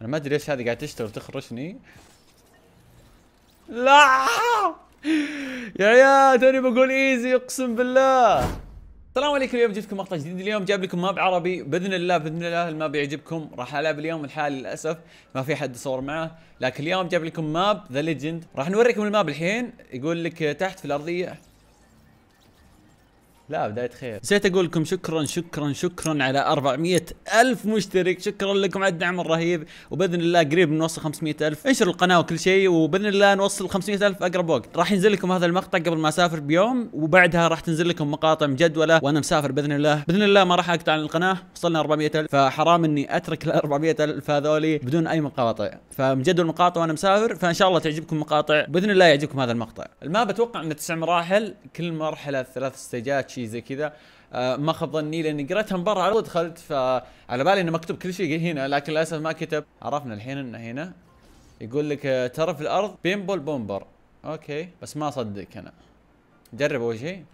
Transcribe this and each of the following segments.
انا ما ادري ايش هذه قاعد تشتغل وتخرشني لا يا عيال توني بقول ايزي اقسم بالله السلام عليكم اليوم جبتكم مقطع جديد اليوم جاب لكم ماب عربي باذن الله باذن الله الماب يعجبكم راح العب اليوم الحالي للاسف ما في حد صور معه لكن اليوم جاب لكم ماب ذا ليجند راح نوريكم الماب الحين يقول لك تحت في الارضيه لا بداية خير نسيت اقول لكم شكرا شكرا شكرا على 400 الف مشترك شكرا لكم على الدعم الرهيب وباذن الله قريب نوصل 500 الف انشروا القناة وكل شيء وباذن الله نوصل 500 الف اقرب وقت راح ينزل لكم هذا المقطع قبل ما اسافر بيوم وبعدها راح تنزل لكم مقاطع مجدولة وانا مسافر باذن الله باذن الله ما راح اقطع عن القناة وصلنا 400000 فحرام اني اترك ال 400000 هذولي بدون اي مقاطع فمجدول مقاطع وانا مسافر فان شاء الله تعجبكم مقاطع باذن الله يعجبكم هذا المقطع الماب اتوقع انه تسع مراحل كل مرحله ثلاث ستيجات شيء زي كذا آه ما خاب ظني لاني قريتها من برا ودخلت فعلى بالي انه مكتوب كل شيء هنا لكن للاسف ما كتب عرفنا الحين انه هنا يقول لك آه، ترى في الارض بيمبول بومبر اوكي بس ما اصدق انا جرب اول شيء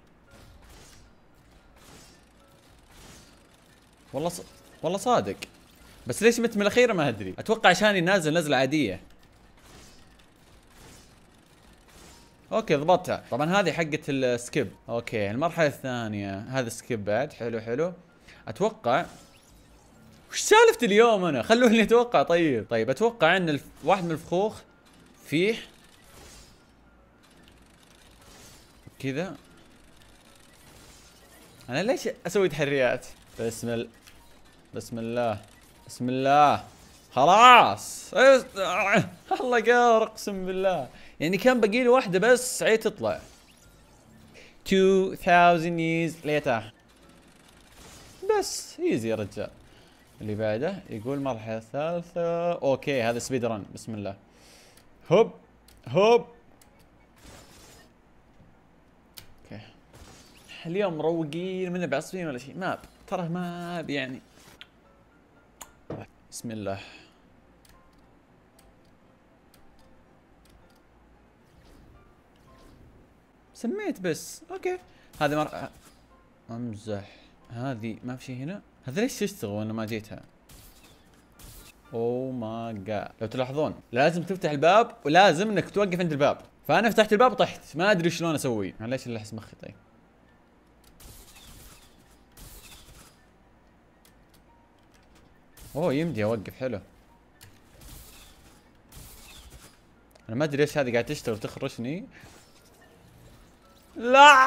والله ص... والله صادق بس ليش مت من الاخيره ما ادري اتوقع عشان نازل نزله عاديه اوكي ضبطتها طبعا هذه حقه السكيب اوكي المرحله الثانيه هذا سكيب بعد حلو حلو اتوقع وش سالفتي اليوم انا خلوني اتوقع طيب طيب اتوقع ان الف... واحد من الفخوخ فيه كذا انا ليش اسوي تحريات بسم الله بسم الله بسم الله خلاص الله قار اقسم بالله يعني كان باقي لي واحده بس عي تطلع 2000 years later بس ايزي يا رجال اللي بعده يقول مرحله ثالثه اوكي هذا سبيد رن بسم الله هوب هوب اوكي اليوم مروقين من بعصبين ولا شيء ماب ترى ماب يعني بسم الله سميت بس اوكي هذه مرة امزح هذه ما في شيء هنا هذا ليش تشتغل وانا ما جيتها او ماي جاد لو تلاحظون لازم تفتح الباب ولازم انك توقف عند الباب فانا فتحت الباب وطحت ما ادري شلون اسوي معليش اللحس مخي طيب اوه يمدي اوقف حلو انا ما ادري ايش هذه قاعد تشتغل وتخرشني لا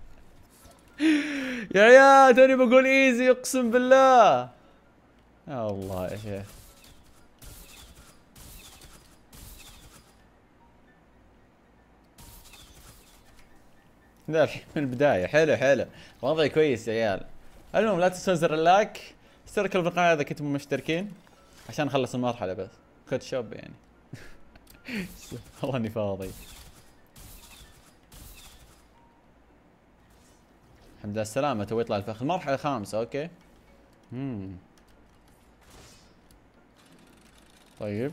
يا عيال توني بقول ايزي اقسم بالله يا الله يا شيخ لا من البدايه حلو حلو وضعي كويس يا عيال المهم لا تنسون زر اللايك اشتركوا بالقناة إذا كنتم مشتركين عشان نخلص المرحلة بس كود شوب يعني والله إني فاضي الحمد لله السلامة تو يطلع الفخ المرحلة الخامسة أوكي مم. Hmm. طيب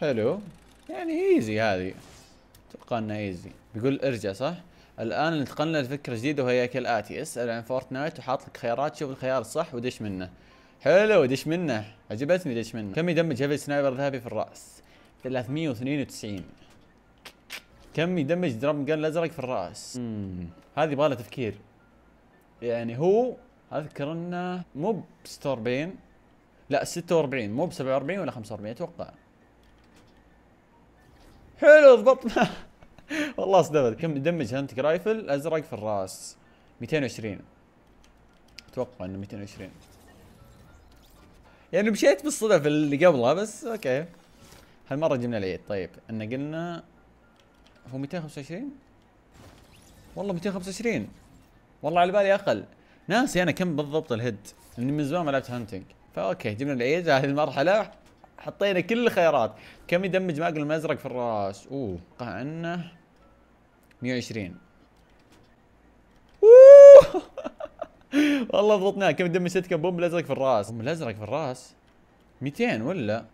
حلو يعني ايزي هذه اتوقع انها ايزي بيقول ارجع صح؟ الان انتقلنا لفكره جديده وهي كالاتي اسال عن فورتنايت وحاط لك خيارات شوف الخيار الصح ودش منه حلو دش منه عجبتني دش منه كم يدمج هيفي سنايبر ذهبي في الراس 392 كم يدمج درام جن الازرق في الراس امم هذه يبغى تفكير يعني هو اذكر انه مو ب 46 لا 46 مو ب 47 ولا 45 اتوقع حلو ضبطنا والله صدمت كم دمج هانتك رايفل ازرق في الراس 220 اتوقع انه 220 يعني مشيت بالصدف اللي قبلها بس اوكي هالمره جبنا العيد طيب ان قلنا هو 225 والله 225 والله على بالي اقل ناسي انا كم بالضبط الهيد لاني من زمان ما لعبت هانتنج فاوكي جبنا العيد هذه المرحله حطينا كل الخيارات كم يدمج ماجل المزرق في الراس اوه انه 120 والله ضبطناه كم دم كم بوم الازرق في الراس بوم الازرق في الراس 200 ولا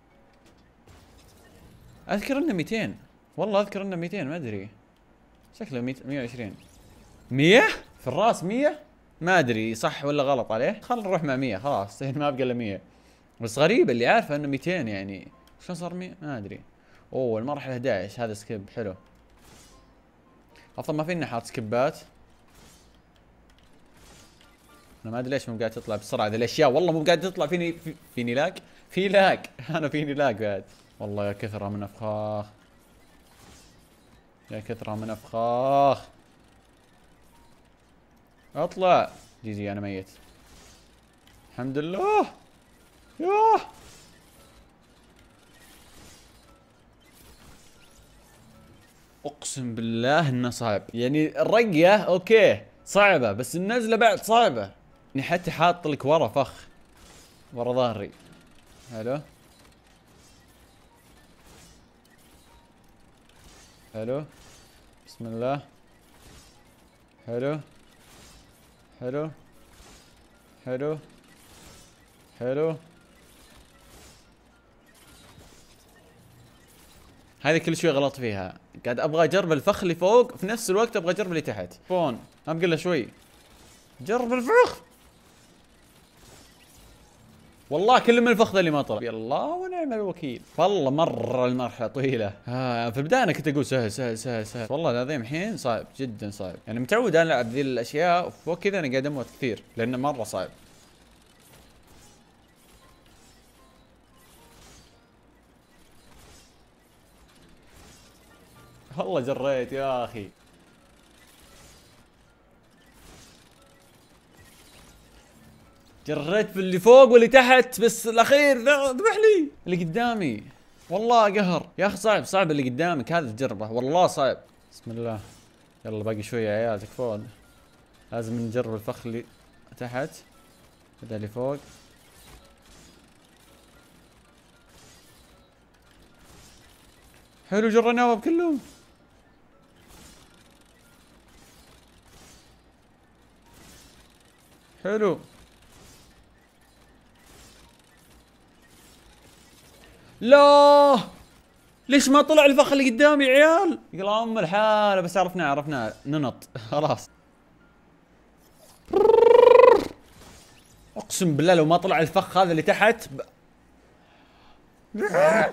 اذكر انه 200 والله اذكر انه 200 ما ادري شكله 120 100 في الراس 100 ما ادري صح ولا غلط عليه خل نروح مع 100 خلاص ما بقى الا 100 بس غريب اللي عارفه انه 200 يعني شلون صار 100 ما ادري اوه المرحله 11 هذا سكيب حلو افضل ما فينا حاط سكبات انا ما ادري ليش مو قاعد تطلع بسرعه ذي الاشياء والله مو قاعد تطلع فيني فيني لاك في لاك انا فيني لاك بعد والله يا كثره من افخاخ يا كثره من افخاخ اطلع جي جي انا ميت الحمد لله ياه اقسم بالله انه صعب يعني الرقية اوكي صعبة بس النزلة بعد صعبة اني يعني حتى حاط لك ورا فخ ورا ظهري حلو حلو بسم الله حلو حلو حلو حلو هذه كل شوي غلط فيها قاعد ابغى اجرب الفخ اللي فوق في نفس الوقت ابغى اجرب اللي تحت فون هم قله شوي جرب الفخ والله كل من الفخ اللي ما طلع يلا ونعم الوكيل والله مره المرحله طويله آه في البدايه انا كنت اقول سهل سهل سهل سهل والله العظيم الحين صعب جدا صعب يعني متعود انا العب ذي الاشياء وفوق كذا انا قاعد اموت كثير لانه مره صعب والله جريت يا اخي جريت باللي فوق واللي تحت بس الاخير ذبح لي اللي قدامي والله قهر يا اخي صعب صعب اللي قدامك هذا تجربه والله صعب بسم الله يلا باقي شويه يا عيال تكفون لازم نجرب الفخ اللي تحت هذا اللي فوق حلو جريناهم كلهم حلو لا ليش ما طلع الفخ اللي قدامي يا عيال؟ يقول ام الحاله بس عرفنا عرفنا ننط خلاص اقسم بالله لو ما طلع الفخ هذا اللي تحت ب...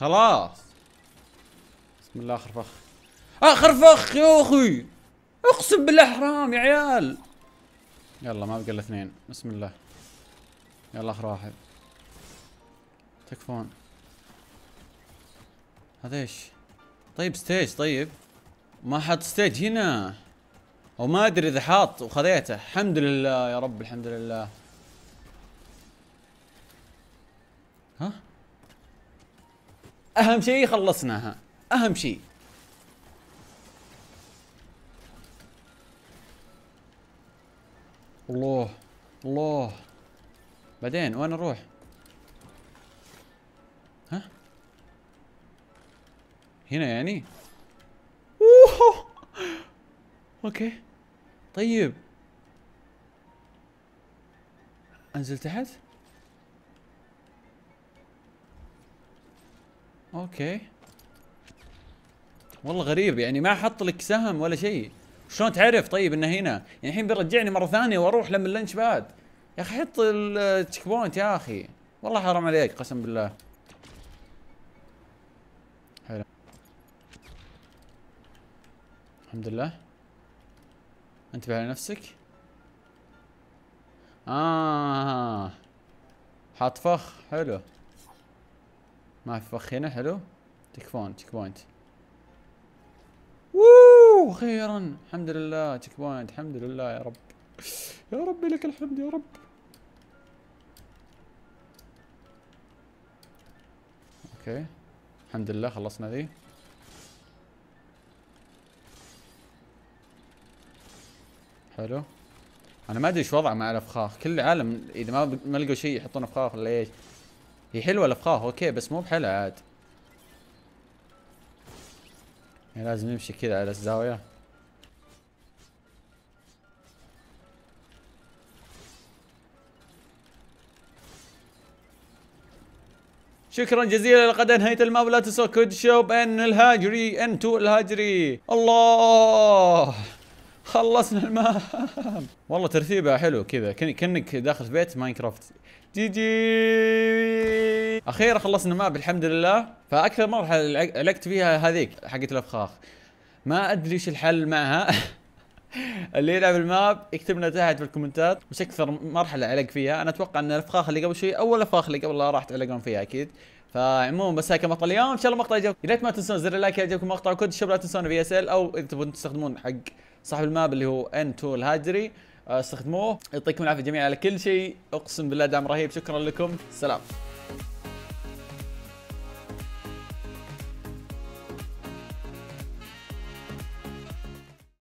خلاص بسم الله خرفخ اخرفخ يا اخي اقسم بالله حرام يا عيال يلا ما بقى الا اثنين بسم الله يلا اخر واحد تكفون هذا ايش طيب ستيج طيب ما حط ستيج هنا وما ادري اذا حاط وخذيته الحمد لله يا رب الحمد لله ها اهم شيء خلصناها اهم شيء الله الله بعدين وين اروح ها هنا يعني اوه اوكي طيب انزل تحت اوكي والله غريب يعني ما حط لك سهم ولا شيء شلون تعرف طيب انه هنا يعني الحين بيرجعني مره ثانيه واروح لما اللانش باد يا اخي حط التشيك بوينت يا اخي والله حرام عليك قسم بالله حلو الحمد لله انتبه على نفسك اه حاط فخ حلو ما في فخينا حلو تشيك بوينت تشيك بوينت ووو اخيرا الحمد لله تشيك بوينت الحمد لله يا رب يا ربي لك الحمد يا رب اوكي الحمد لله خلصنا ذي حلو انا ما ادري ايش وضعه مع الافخاخ كل العالم اذا ما ما لقوا شيء يحطون افخاخ ولا ايش هي حلوة الافخاخ اوكي بس مو بحلها عاد يعني لازم نمشي كذا على الزاوية شكرا جزيلا لقد انهيت الماب لا تنسوا كود شوب ان الهاجري ان تو الهاجري الله خلصنا المهام والله ترتيبها حلو كذا كانك داخل في بيت ماينكرافت جي جي اخيرا خلصنا ماب الحمد لله فاكثر مرحله علقت فيها هذيك حقت الافخاخ ما ادري ايش الحل معها اللي يلعب الماب يكتب لنا تحت في الكومنتات وش اكثر مرحله علق فيها انا اتوقع ان الافخاخ اللي قبل شوي اول افخاخ اللي قبل راح تعلقون فيها اكيد فعموما بس هاي كان مقطع اليوم ان شاء الله المقطع عجبكم يا ريت ما تنسون زر اللايك اذا عجبكم المقطع كود الشباب لا تنسون في اس ال او اذا تبون تستخدمون حق صاحب الماب اللي هو ان 2 الهاجري آه، استخدموه يعطيكم العافيه جميعا على كل شيء اقسم بالله دعم رهيب شكرا لكم سلام